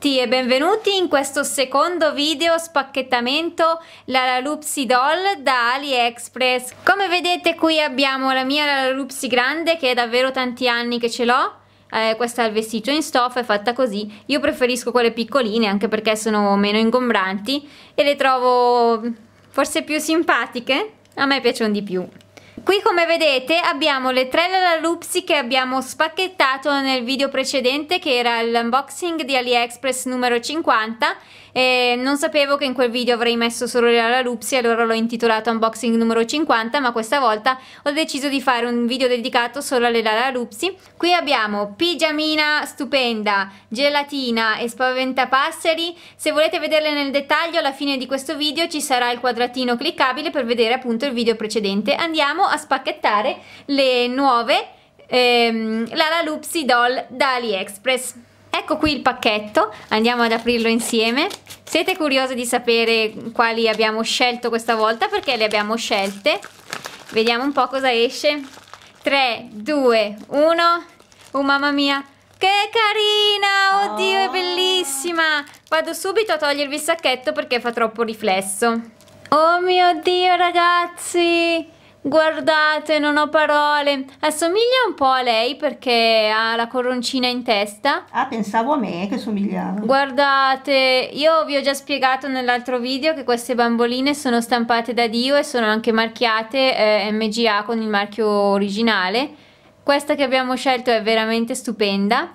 tutti e benvenuti in questo secondo video spacchettamento Lupsi Doll da AliExpress. Come vedete qui abbiamo la mia Lupsi grande che è davvero tanti anni che ce l'ho. Eh, questa è il vestito in stoffa, è fatta così. Io preferisco quelle piccoline anche perché sono meno ingombranti e le trovo forse più simpatiche. A me piacciono di più. Qui come vedete abbiamo le tre Lala Lalalupsi che abbiamo spacchettato nel video precedente che era l'unboxing di AliExpress numero 50 e non sapevo che in quel video avrei messo solo le Alalupsi, allora l'ho intitolato unboxing numero 50, ma questa volta ho deciso di fare un video dedicato solo alle Alalupsi. Qui abbiamo pigiamina stupenda, gelatina e spaventapasseri. Se volete vederle nel dettaglio, alla fine di questo video ci sarà il quadratino cliccabile per vedere appunto il video precedente. Andiamo a spacchettare le nuove ehm, Lalalupsi doll da AliExpress. Ecco qui il pacchetto, andiamo ad aprirlo insieme. Siete curiosi di sapere quali abbiamo scelto questa volta perché le abbiamo scelte. Vediamo un po' cosa esce. 3, 2, 1. Oh mamma mia, che carina! Oddio, oh. è ah. bellissima! Vado subito a togliervi il sacchetto perché fa troppo riflesso. Oh mio Dio, ragazzi! Guardate, non ho parole. Assomiglia un po' a lei perché ha la coroncina in testa. Ah, pensavo a me che somigliava. Guardate, io vi ho già spiegato nell'altro video che queste bamboline sono stampate da Dio e sono anche marchiate eh, MGA con il marchio originale. Questa che abbiamo scelto è veramente stupenda.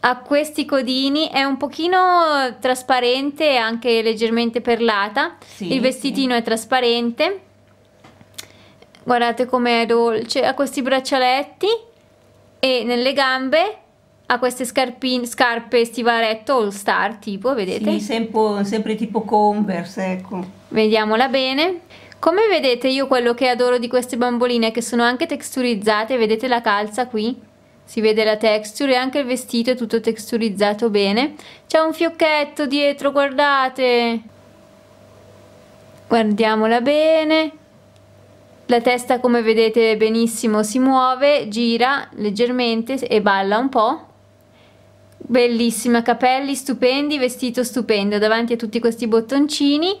Ha questi codini, è un pochino trasparente e anche leggermente perlata. Sì, il vestitino sì. è trasparente guardate com'è dolce, ha questi braccialetti e nelle gambe ha queste scarpine, scarpe stivaletto all star tipo, vedete? Sì, sempre, sempre tipo Converse, ecco. Vediamola bene. Come vedete io quello che adoro di queste bamboline è che sono anche texturizzate, vedete la calza qui? si vede la texture e anche il vestito è tutto texturizzato bene c'è un fiocchetto dietro guardate guardiamola bene la testa, come vedete benissimo, si muove, gira leggermente e balla un po'. Bellissima, capelli stupendi, vestito stupendo, davanti a tutti questi bottoncini.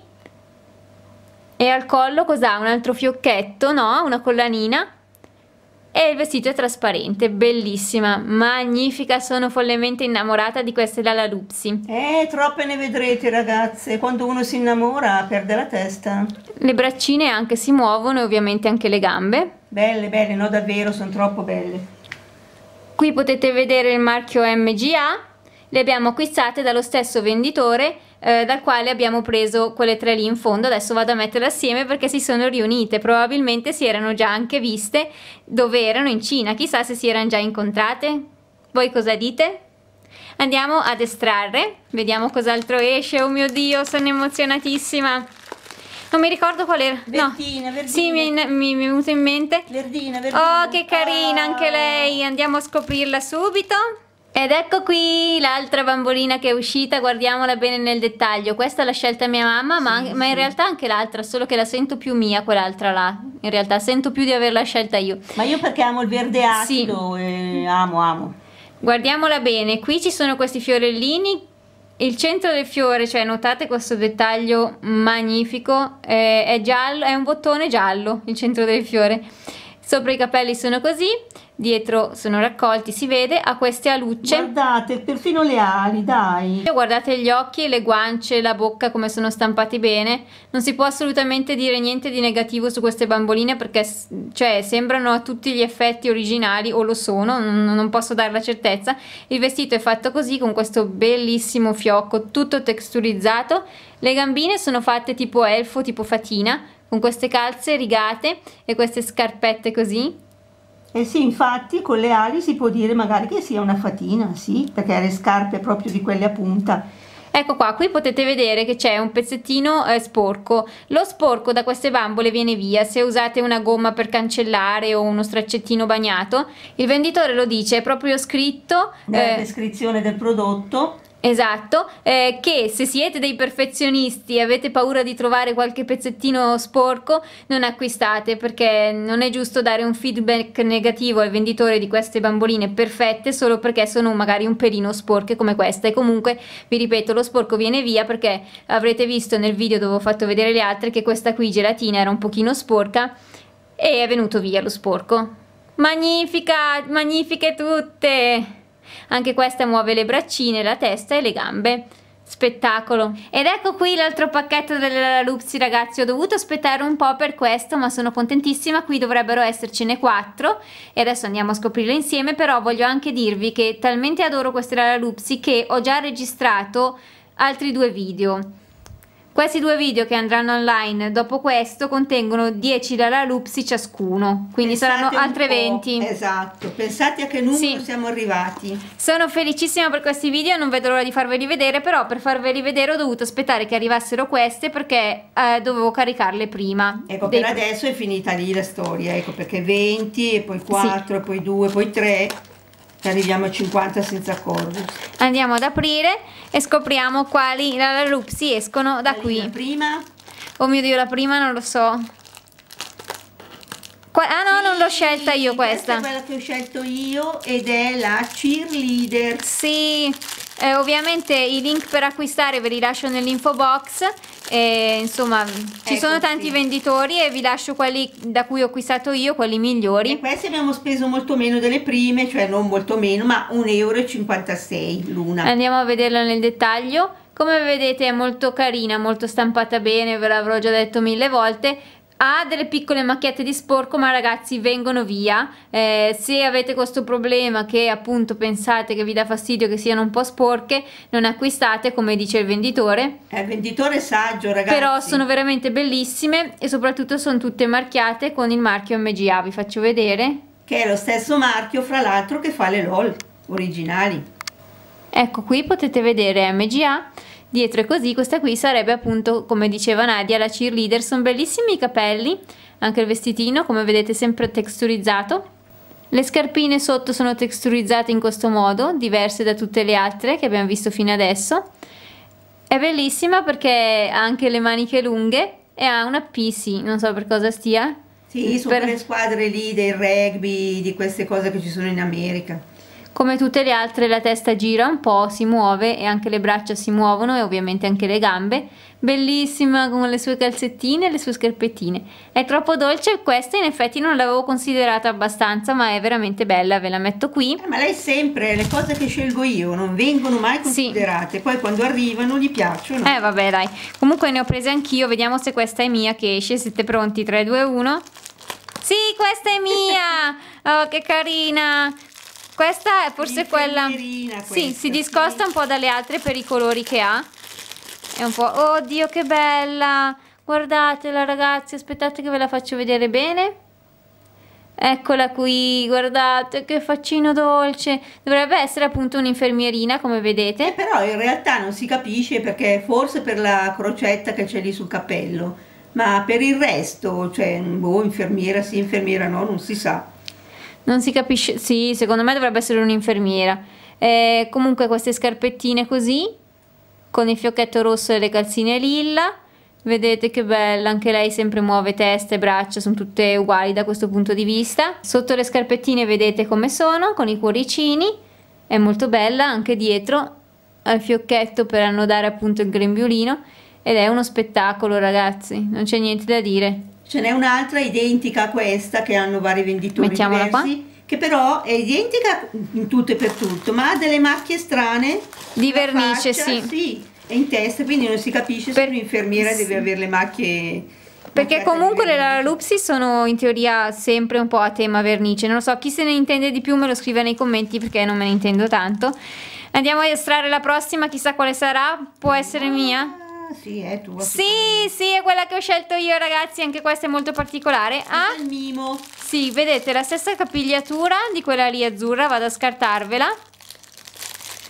E al collo cos'ha? Un altro fiocchetto, no? Una collanina e il vestito è trasparente, bellissima, magnifica, sono follemente innamorata di queste Lala Lupsi. Eh, troppe ne vedrete ragazze, quando uno si innamora perde la testa. Le braccine anche si muovono e ovviamente anche le gambe. Belle, belle, no davvero, sono troppo belle. Qui potete vedere il marchio MGA, le abbiamo acquistate dallo stesso venditore eh, dal quale abbiamo preso quelle tre lì in fondo, adesso vado a metterle assieme perché si sono riunite, probabilmente si erano già anche viste dove erano in Cina, chissà se si erano già incontrate, voi cosa dite? Andiamo ad estrarre, vediamo cos'altro esce, oh mio dio sono emozionatissima! Non mi ricordo qual era. Verdina, no. Verdina. Sì, mi, mi, mi, è venuto in mente. Verdina, Verdina. Oh, che carina anche lei. Andiamo a scoprirla subito. Ed ecco qui l'altra bambolina che è uscita, guardiamola bene nel dettaglio. Questa l'ha scelta mia mamma, ma, sì, ma in sì. realtà anche l'altra, solo che la sento più mia quell'altra là. In realtà sento più di averla scelta io. Ma io perché amo il verde acido sì. e amo, amo. Guardiamola bene, qui ci sono questi fiorellini. Il centro del fiore, cioè notate questo dettaglio magnifico, eh, è, giallo, è un bottone giallo, il centro del fiore Sopra i capelli sono così, dietro sono raccolti, si vede, ha queste alucce. Guardate, perfino le ali, dai! Guardate gli occhi, le guance, la bocca come sono stampati bene. Non si può assolutamente dire niente di negativo su queste bamboline perché cioè, sembrano a tutti gli effetti originali o lo sono, non posso dare la certezza. Il vestito è fatto così, con questo bellissimo fiocco, tutto texturizzato. Le gambine sono fatte tipo elfo, tipo fatina, con queste calze rigate e queste scarpette così. Eh sì, infatti con le ali si può dire magari che sia una fatina, sì, perché le scarpe proprio di quelle a punta. Ecco qua, qui potete vedere che c'è un pezzettino eh, sporco. Lo sporco da queste bambole viene via se usate una gomma per cancellare o uno straccettino bagnato. Il venditore lo dice, è proprio scritto... Nella eh, descrizione del prodotto Esatto, eh, che se siete dei perfezionisti e avete paura di trovare qualche pezzettino sporco, non acquistate perché non è giusto dare un feedback negativo al venditore di queste bamboline perfette solo perché sono magari un pelino sporche come questa e comunque vi ripeto lo sporco viene via perché avrete visto nel video dove ho fatto vedere le altre che questa qui gelatina era un pochino sporca e è venuto via lo sporco. Magnifica, magnifiche tutte! Anche questa muove le braccine, la testa e le gambe. Spettacolo! Ed ecco qui l'altro pacchetto della Lupsi ragazzi, ho dovuto aspettare un po' per questo ma sono contentissima, qui dovrebbero essercene 4 e adesso andiamo a scoprirlo insieme però voglio anche dirvi che talmente adoro queste Lupsi che ho già registrato altri due video questi due video che andranno online dopo questo contengono 10 Lalalupsi ciascuno, quindi Pensate saranno altre 20. Esatto, pensate a che numero sì. siamo arrivati. Sono felicissima per questi video, non vedo l'ora di farveli vedere, però per farveli vedere ho dovuto aspettare che arrivassero queste perché eh, dovevo caricarle prima. Ecco, dei... per adesso è finita lì la storia, ecco perché 20, poi 4, sì. poi 2, poi 3 che arriviamo a 50 senza cordus. Andiamo ad aprire e scopriamo quali si escono da la qui. La prima? Oh mio Dio, la prima non lo so. Qua ah no, sì, non l'ho scelta io questa. Questa è quella che ho scelto io ed è la cheerleader. Sì, eh, ovviamente i link per acquistare ve li lascio nell'info box. E, insomma, eh, ci ecco, sono tanti sì. venditori e vi lascio quelli da cui ho acquistato io, quelli migliori. E questi abbiamo speso molto meno delle prime, cioè non molto meno, ma 1,56 euro l'una. Andiamo a vederla nel dettaglio. Come vedete è molto carina, molto stampata bene, ve l'avrò già detto mille volte, ha delle piccole macchiette di sporco ma ragazzi vengono via eh, se avete questo problema che appunto pensate che vi dà fastidio che siano un po' sporche non acquistate come dice il venditore è il venditore saggio ragazzi però sono veramente bellissime e soprattutto sono tutte marchiate con il marchio MGA vi faccio vedere che è lo stesso marchio fra l'altro che fa le LOL originali ecco qui potete vedere MGA dietro e così. Questa qui sarebbe appunto, come diceva Nadia, la cheerleader. Sono bellissimi i capelli, anche il vestitino, come vedete sempre texturizzato. Le scarpine sotto sono texturizzate in questo modo, diverse da tutte le altre che abbiamo visto fino adesso. È bellissima perché ha anche le maniche lunghe e ha una PC, non so per cosa stia. Sì, per... sono per le squadre lì del rugby, di queste cose che ci sono in America. Come tutte le altre la testa gira un po', si muove e anche le braccia si muovono e ovviamente anche le gambe. Bellissima con le sue calzettine e le sue scarpettine. È troppo dolce questa in effetti non l'avevo considerata abbastanza ma è veramente bella, ve la metto qui. Eh, ma lei sempre, le cose che scelgo io non vengono mai considerate, sì. poi quando arrivano gli piacciono. Eh vabbè dai, comunque ne ho prese anch'io, vediamo se questa è mia che esce, siete pronti? 3, 2, 1... Sì, questa è mia! Oh, che carina! Questa è forse quella... Questa, sì, si discosta un po' dalle altre per i colori che ha. È un po'... Oddio, che bella! Guardatela ragazzi, aspettate che ve la faccio vedere bene. Eccola qui, guardate che faccino dolce. Dovrebbe essere appunto un'infermierina, come vedete. Eh, però in realtà non si capisce perché forse per la crocetta che c'è lì sul cappello, ma per il resto, cioè, boh, infermiera sì, infermiera no, non si sa. Non si capisce. Sì, secondo me dovrebbe essere un'infermiera. Eh, comunque queste scarpettine così, con il fiocchetto rosso e le calzine lilla. Vedete che bella, anche lei sempre muove testa e braccia, sono tutte uguali da questo punto di vista. Sotto le scarpettine vedete come sono, con i cuoricini. È molto bella anche dietro al fiocchetto per annodare appunto il grembiulino ed è uno spettacolo ragazzi, non c'è niente da dire. Ce n'è un'altra identica a questa che hanno vari venditori Mettiamola diversi, qua. che però è identica in tutto e per tutto, ma ha delle macchie strane di vernice, faccia, sì. sì. E in testa, quindi non si capisce per... se un'infermiera sì. deve avere le macchie perché comunque le Laralupsi sono in teoria sempre un po' a tema vernice. Non lo so, chi se ne intende di più me lo scrive nei commenti perché non me ne intendo tanto. Andiamo a estrarre la prossima, chissà quale sarà. Può essere mia? Sì, è tua. Sì, sì, è quella che ho scelto io, ragazzi. Anche questa è molto particolare. Ah, il mimo. Sì, vedete, la stessa capigliatura di quella lì azzurra. Vado a scartarvela.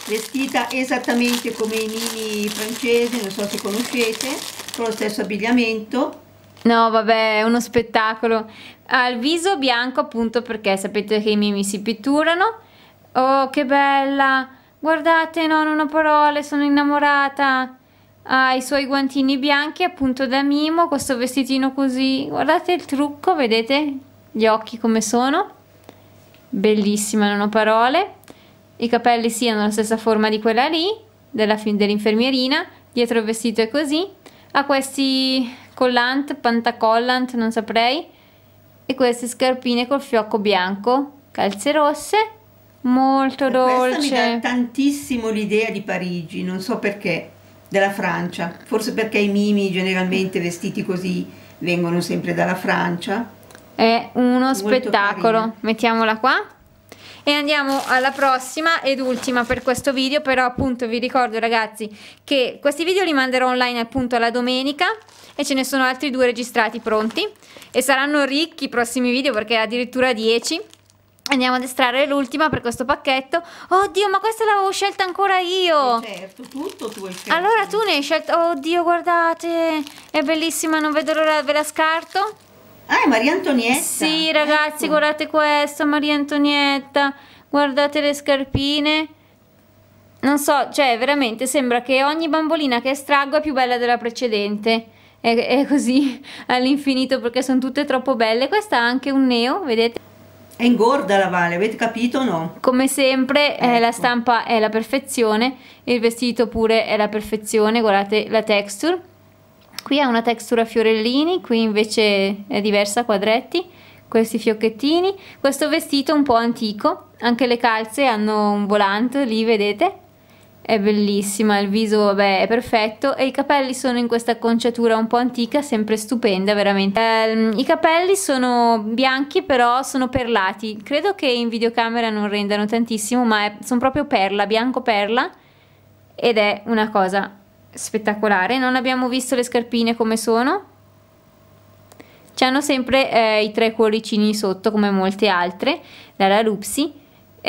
Vestita esattamente come i mimi francesi, non so se conoscete, con lo stesso abbigliamento. No, vabbè, è uno spettacolo. Ha il viso bianco appunto perché sapete che i mimi si pitturano. Oh, che bella! Guardate, no, non ho parole, sono innamorata ha i suoi guantini bianchi appunto da mimo, questo vestitino così, guardate il trucco, vedete gli occhi come sono, bellissima non ho parole, i capelli sì hanno la stessa forma di quella lì, dell'infermierina, dietro il vestito è così, ha questi collant, pantacollant, non saprei, e queste scarpine col fiocco bianco, calze rosse, molto dolce. Questa mi dà tantissimo l'idea di Parigi, non so perché della Francia, forse perché i mimi generalmente vestiti così vengono sempre dalla Francia. È uno Molto spettacolo, carino. mettiamola qua. E andiamo alla prossima ed ultima per questo video, però appunto vi ricordo ragazzi che questi video li manderò online appunto alla domenica e ce ne sono altri due registrati pronti e saranno ricchi i prossimi video perché addirittura 10 Andiamo ad estrarre l'ultima per questo pacchetto. Oddio, ma questa l'avevo scelta ancora io. Eh, certo, tutto tu hai scelto. Allora tu ne hai scelto. Oddio, guardate, è bellissima, non vedo l'ora, ve la scarto. Ah, è Maria Antonietta. Sì, ragazzi, ecco. guardate questo, Maria Antonietta. Guardate le scarpine. Non so, cioè, veramente sembra che ogni bambolina che estraggo è più bella della precedente. È, è così all'infinito perché sono tutte troppo belle. Questa ha anche un neo, vedete? È ingorda la Vale, avete capito o no? Come sempre eh, ecco. la stampa è la perfezione, il vestito pure è la perfezione, guardate la texture. Qui è una texture a fiorellini, qui invece è diversa a quadretti, questi fiocchettini. Questo vestito è un po' antico, anche le calze hanno un volante lì, vedete? è bellissima, il viso vabbè, è perfetto e i capelli sono in questa acconciatura un po' antica, sempre stupenda veramente. Eh, I capelli sono bianchi però sono perlati, credo che in videocamera non rendano tantissimo ma sono proprio perla, bianco perla ed è una cosa spettacolare. Non abbiamo visto le scarpine come sono, hanno sempre eh, i tre cuoricini sotto come molte altre dalla Lupsi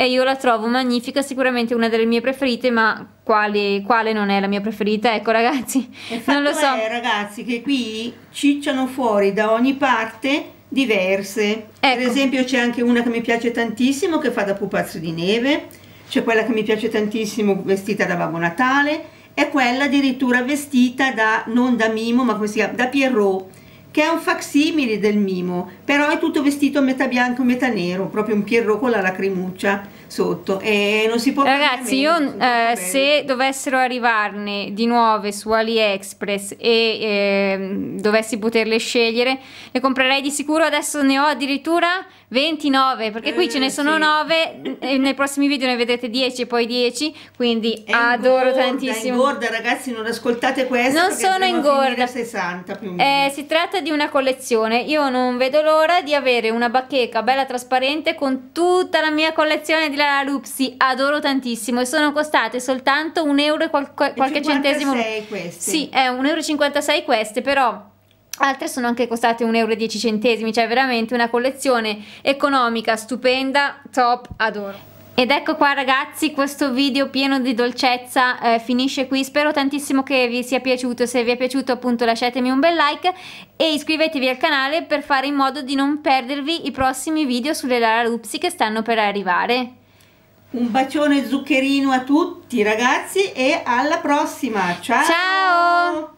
e io la trovo magnifica, sicuramente una delle mie preferite, ma quale, quale non è la mia preferita? Ecco ragazzi, non lo so. È, ragazzi che qui cicciano fuori da ogni parte diverse. Ecco. Per esempio c'è anche una che mi piace tantissimo che fa da pupazzo di neve, c'è quella che mi piace tantissimo vestita da Babbo Natale, e quella addirittura vestita da, non da Mimo, ma come si chiama, da Pierrot che è un facsimile del mimo, però è tutto vestito a metà bianco e metà nero, proprio un pierrot con la lacrimuccia sotto e non si può Ragazzi, io eh, se dovessero arrivarne di nuove su AliExpress e eh, dovessi poterle scegliere, le comprerei di sicuro, adesso ne ho addirittura 29, perché qui eh, ce ne eh, sono sì. 9 e nei prossimi video ne vedrete 10 e poi 10, quindi è adoro ingorda, tantissimo. È ingorda, ragazzi, non ascoltate questo Non sono ingorda. 60 più o eh, meno. si tratta parte di una collezione. Io non vedo l'ora di avere una bacheca bella trasparente con tutta la mia collezione di Lara Lupsi. Adoro tantissimo e sono costate soltanto un euro e qualche, qualche centesimo. Questi. Sì, è 1,56 euro queste, però altre sono anche costate 1,10 euro, cioè veramente una collezione economica, stupenda, top, adoro. Ed ecco qua ragazzi, questo video pieno di dolcezza eh, finisce qui, spero tantissimo che vi sia piaciuto, se vi è piaciuto appunto lasciatemi un bel like e iscrivetevi al canale per fare in modo di non perdervi i prossimi video sulle Lara Lupsi che stanno per arrivare. Un bacione zuccherino a tutti ragazzi e alla prossima, ciao! Ciao!